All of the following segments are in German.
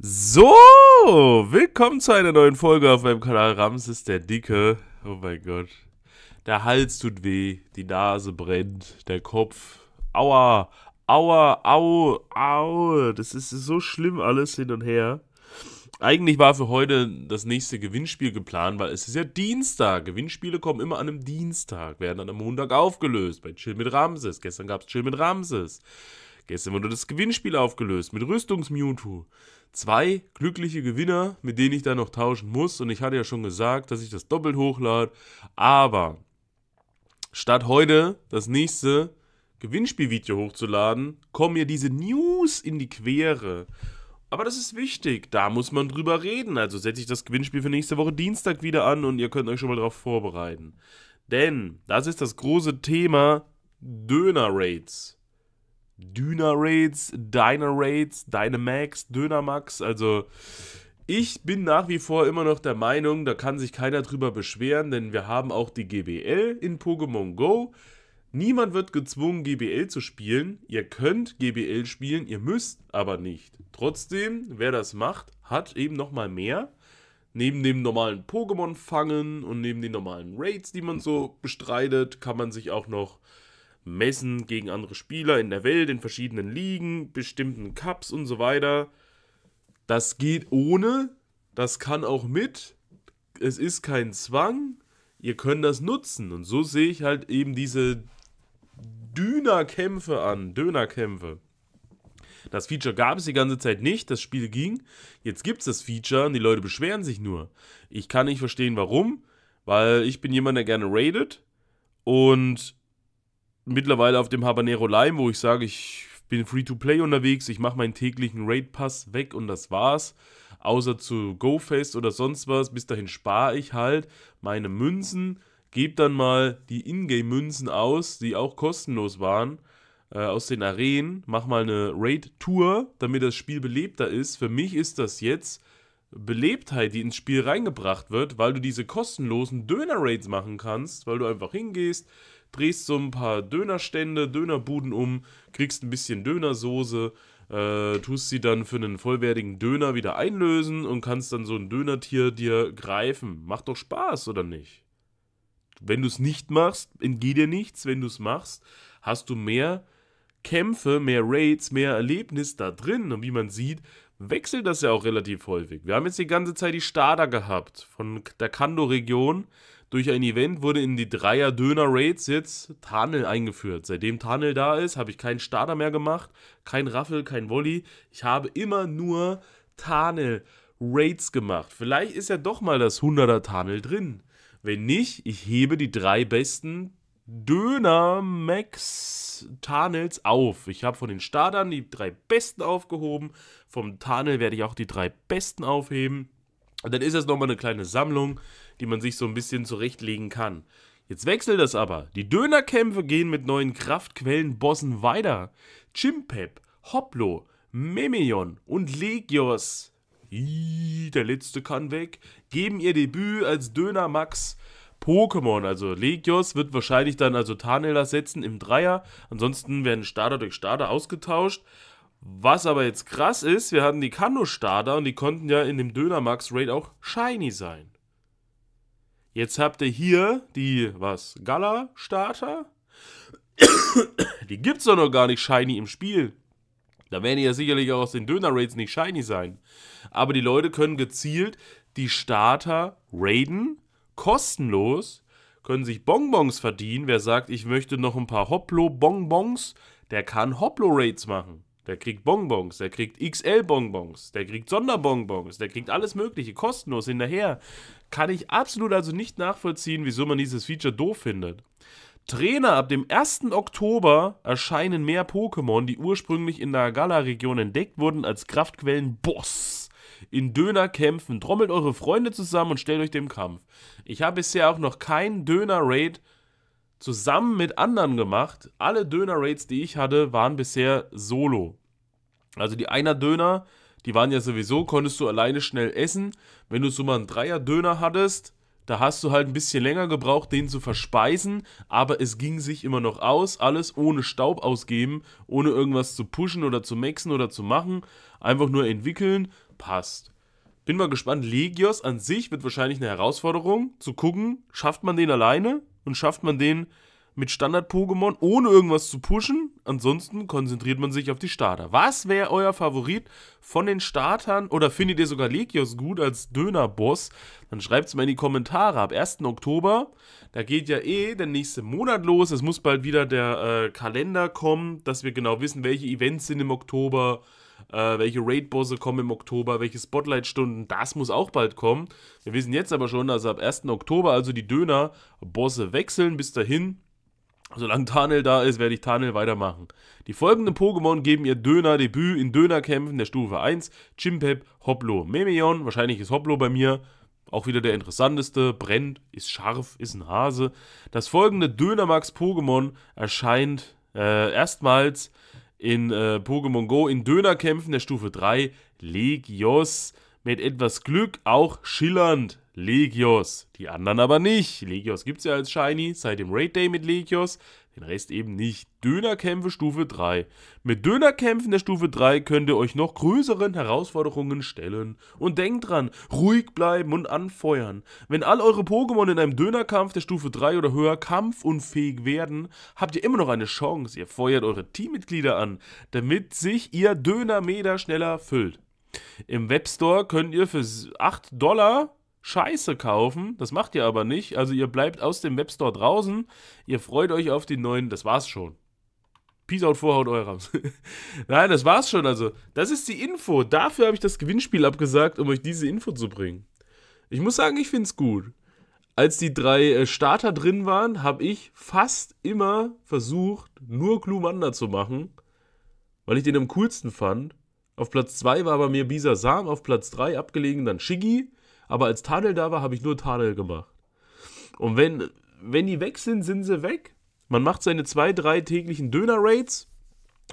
So, willkommen zu einer neuen Folge auf meinem Kanal Ramses der Dicke. Oh mein Gott. Der Hals tut weh, die Nase brennt, der Kopf. Aua, aua, au, au. Das ist so schlimm alles hin und her. Eigentlich war für heute das nächste Gewinnspiel geplant, weil es ist ja Dienstag. Gewinnspiele kommen immer an einem Dienstag, werden dann am Montag aufgelöst. Bei Chill mit Ramses. Gestern gab es Chill mit Ramses. Gestern wurde das Gewinnspiel aufgelöst mit Rüstungsmewtwo zwei glückliche Gewinner, mit denen ich dann noch tauschen muss. Und ich hatte ja schon gesagt, dass ich das doppelt hochlade. Aber statt heute das nächste Gewinnspielvideo hochzuladen, kommen mir diese News in die Quere. Aber das ist wichtig, da muss man drüber reden. Also setze ich das Gewinnspiel für nächste Woche Dienstag wieder an und ihr könnt euch schon mal darauf vorbereiten. Denn das ist das große Thema Döner-Rates. Düner Raids, Diner Raids, Dynamax, Dönermax. Also ich bin nach wie vor immer noch der Meinung, da kann sich keiner drüber beschweren, denn wir haben auch die GBL in Pokémon Go. Niemand wird gezwungen, GBL zu spielen. Ihr könnt GBL spielen, ihr müsst aber nicht. Trotzdem, wer das macht, hat eben nochmal mehr. Neben dem normalen Pokémon-Fangen und neben den normalen Raids, die man so bestreitet, kann man sich auch noch Messen gegen andere Spieler in der Welt, in verschiedenen Ligen, bestimmten Cups und so weiter. Das geht ohne, das kann auch mit. Es ist kein Zwang. Ihr könnt das nutzen. Und so sehe ich halt eben diese Dünerkämpfe an. Dönerkämpfe. Das Feature gab es die ganze Zeit nicht, das Spiel ging. Jetzt gibt es das Feature und die Leute beschweren sich nur. Ich kann nicht verstehen, warum, weil ich bin jemand, der gerne raidet und mittlerweile auf dem Habanero Lime, wo ich sage, ich bin Free-to-Play unterwegs, ich mache meinen täglichen Raid-Pass weg und das war's. Außer zu GoFest oder sonst was, bis dahin spare ich halt meine Münzen, gebe dann mal die Ingame-Münzen aus, die auch kostenlos waren, äh, aus den Arenen, mache mal eine Raid-Tour, damit das Spiel belebter ist. Für mich ist das jetzt Belebtheit, die ins Spiel reingebracht wird, weil du diese kostenlosen Döner-Raids machen kannst, weil du einfach hingehst, drehst so ein paar Dönerstände, Dönerbuden um, kriegst ein bisschen Dönersoße, äh, tust sie dann für einen vollwertigen Döner wieder einlösen und kannst dann so ein Dönertier dir greifen. Macht doch Spaß, oder nicht? Wenn du es nicht machst, entgeht dir nichts. Wenn du es machst, hast du mehr Kämpfe, mehr Raids, mehr Erlebnis da drin. Und wie man sieht, wechselt das ja auch relativ häufig. Wir haben jetzt die ganze Zeit die Starter gehabt von der Kando-Region. Durch ein Event wurde in die Dreier-Döner-Raids jetzt Tarnel eingeführt. Seitdem Tarnel da ist, habe ich keinen Starter mehr gemacht, kein Raffel, kein Volley. Ich habe immer nur Tarnel-Raids gemacht. Vielleicht ist ja doch mal das 100er Tarnel drin. Wenn nicht, ich hebe die drei besten Döner Max Tarnels auf. Ich habe von den Startern die drei besten aufgehoben. Vom Tarnel werde ich auch die drei besten aufheben. Und dann ist das nochmal eine kleine Sammlung, die man sich so ein bisschen zurechtlegen kann. Jetzt wechselt das aber. Die Dönerkämpfe gehen mit neuen Kraftquellenbossen weiter. Chimpep, Hoplo, Memeon und Legios. Ii, der letzte kann weg. Geben ihr Debüt als Döner Max. Pokémon. Also Legios wird wahrscheinlich dann also Tarnel ersetzen im Dreier. Ansonsten werden Starter durch Starter ausgetauscht. Was aber jetzt krass ist, wir hatten die Kano-Starter und die konnten ja in dem Dönermax-Raid auch shiny sein. Jetzt habt ihr hier die, was, Gala-Starter? die gibt's doch noch gar nicht shiny im Spiel. Da werden die ja sicherlich auch aus den Döner-Raids nicht shiny sein. Aber die Leute können gezielt die Starter raiden kostenlos, können sich Bonbons verdienen. Wer sagt, ich möchte noch ein paar Hoplo-Bonbons, der kann Hoplo-Rates machen. Der kriegt Bonbons, der kriegt XL-Bonbons, der kriegt Sonderbonbons, der kriegt alles Mögliche kostenlos hinterher. Kann ich absolut also nicht nachvollziehen, wieso man dieses Feature doof findet. Trainer, ab dem 1. Oktober erscheinen mehr Pokémon, die ursprünglich in der Gala-Region entdeckt wurden, als Kraftquellen Boss in Döner-Kämpfen. Trommelt eure Freunde zusammen und stellt euch dem Kampf. Ich habe bisher auch noch keinen Döner-Raid zusammen mit anderen gemacht. Alle Döner-Raids, die ich hatte, waren bisher solo. Also die Einer-Döner, die waren ja sowieso, konntest du alleine schnell essen. Wenn du so mal einen Dreier-Döner hattest, da hast du halt ein bisschen länger gebraucht, den zu verspeisen, aber es ging sich immer noch aus, alles ohne Staub ausgeben, ohne irgendwas zu pushen oder zu maxen oder zu machen. Einfach nur entwickeln, passt. Bin mal gespannt. Legios an sich wird wahrscheinlich eine Herausforderung, zu gucken, schafft man den alleine und schafft man den mit Standard-Pokémon, ohne irgendwas zu pushen. Ansonsten konzentriert man sich auf die Starter. Was wäre euer Favorit von den Startern? Oder findet ihr sogar Legios gut als Dönerboss? Dann schreibt es mal in die Kommentare. Ab 1. Oktober, da geht ja eh der nächste Monat los. Es muss bald wieder der äh, Kalender kommen, dass wir genau wissen, welche Events sind im Oktober äh, welche Raid-Bosse kommen im Oktober, welche Spotlight-Stunden, das muss auch bald kommen. Wir wissen jetzt aber schon, dass ab 1. Oktober also die Döner-Bosse wechseln. Bis dahin Solange Tanel da ist, werde ich Tanel weitermachen. Die folgenden Pokémon geben ihr Döner-Debüt in Dönerkämpfen der Stufe 1. Chimpep, Hoplo, Memeon. Wahrscheinlich ist Hoplo bei mir auch wieder der interessanteste. Brennt, ist scharf, ist ein Hase. Das folgende Dönermax-Pokémon erscheint äh, erstmals in äh, Pokémon Go in Dönerkämpfen der Stufe 3 Legios. Mit etwas Glück auch schillernd Legios. Die anderen aber nicht. Legios gibt es ja als Shiny seit dem Raid Day mit Legios. Den Rest eben nicht. Dönerkämpfe Stufe 3. Mit Dönerkämpfen der Stufe 3 könnt ihr euch noch größeren Herausforderungen stellen. Und denkt dran, ruhig bleiben und anfeuern. Wenn all eure Pokémon in einem Dönerkampf der Stufe 3 oder höher kampfunfähig werden, habt ihr immer noch eine Chance. Ihr feuert eure Teammitglieder an, damit sich ihr Dönermeter schneller füllt. Im Webstore könnt ihr für 8 Dollar Scheiße kaufen. Das macht ihr aber nicht. Also ihr bleibt aus dem Webstore draußen. Ihr freut euch auf die neuen. Das war's schon. Peace out, Vorhaut, Eurams. Nein, das war's schon. Also, das ist die Info. Dafür habe ich das Gewinnspiel abgesagt, um euch diese Info zu bringen. Ich muss sagen, ich finde es gut. Als die drei äh, Starter drin waren, habe ich fast immer versucht, nur Glumanda zu machen, weil ich den am coolsten fand. Auf Platz 2 war bei mir Bisa Sam, auf Platz 3 abgelegen dann Shiggy, aber als Tadel da war, habe ich nur Tadel gemacht. Und wenn, wenn die weg sind, sind sie weg. Man macht seine zwei, drei täglichen Döner-Rates.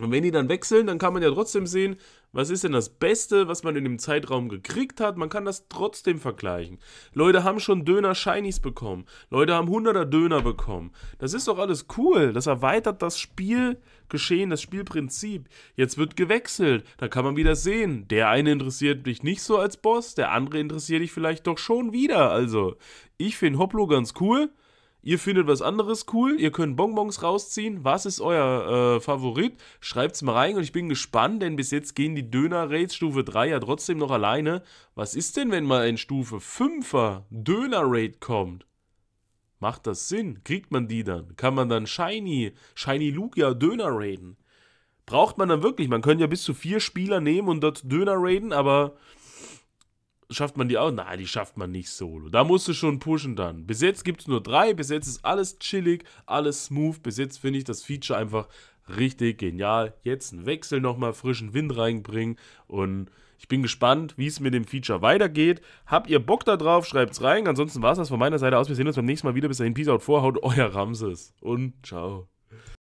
Und wenn die dann wechseln, dann kann man ja trotzdem sehen, was ist denn das Beste, was man in dem Zeitraum gekriegt hat? Man kann das trotzdem vergleichen. Leute haben schon Döner-Shinies bekommen. Leute haben 100er Döner bekommen. Das ist doch alles cool. Das erweitert das Spielgeschehen, das Spielprinzip. Jetzt wird gewechselt. Da kann man wieder sehen. Der eine interessiert dich nicht so als Boss, der andere interessiert dich vielleicht doch schon wieder. Also, ich finde Hoplo ganz cool. Ihr findet was anderes cool, ihr könnt Bonbons rausziehen. Was ist euer äh, Favorit? es mal rein und ich bin gespannt, denn bis jetzt gehen die Döner-Raids Stufe 3 ja trotzdem noch alleine. Was ist denn, wenn mal ein Stufe 5er Döner-Raid kommt? Macht das Sinn? Kriegt man die dann? Kann man dann Shiny, Shiny Lugia Döner raiden? Braucht man dann wirklich? Man könnte ja bis zu vier Spieler nehmen und dort Döner raiden, aber Schafft man die auch? Nein, die schafft man nicht solo. Da musst du schon pushen dann. Bis jetzt gibt es nur drei, bis jetzt ist alles chillig, alles smooth. Bis jetzt finde ich das Feature einfach richtig genial. Jetzt einen Wechsel nochmal, frischen Wind reinbringen und ich bin gespannt, wie es mit dem Feature weitergeht. Habt ihr Bock da drauf? Schreibt's rein. Ansonsten war es das von meiner Seite aus. Wir sehen uns beim nächsten Mal wieder. Bis dahin, Peace out, Vorhaut, euer Ramses und ciao.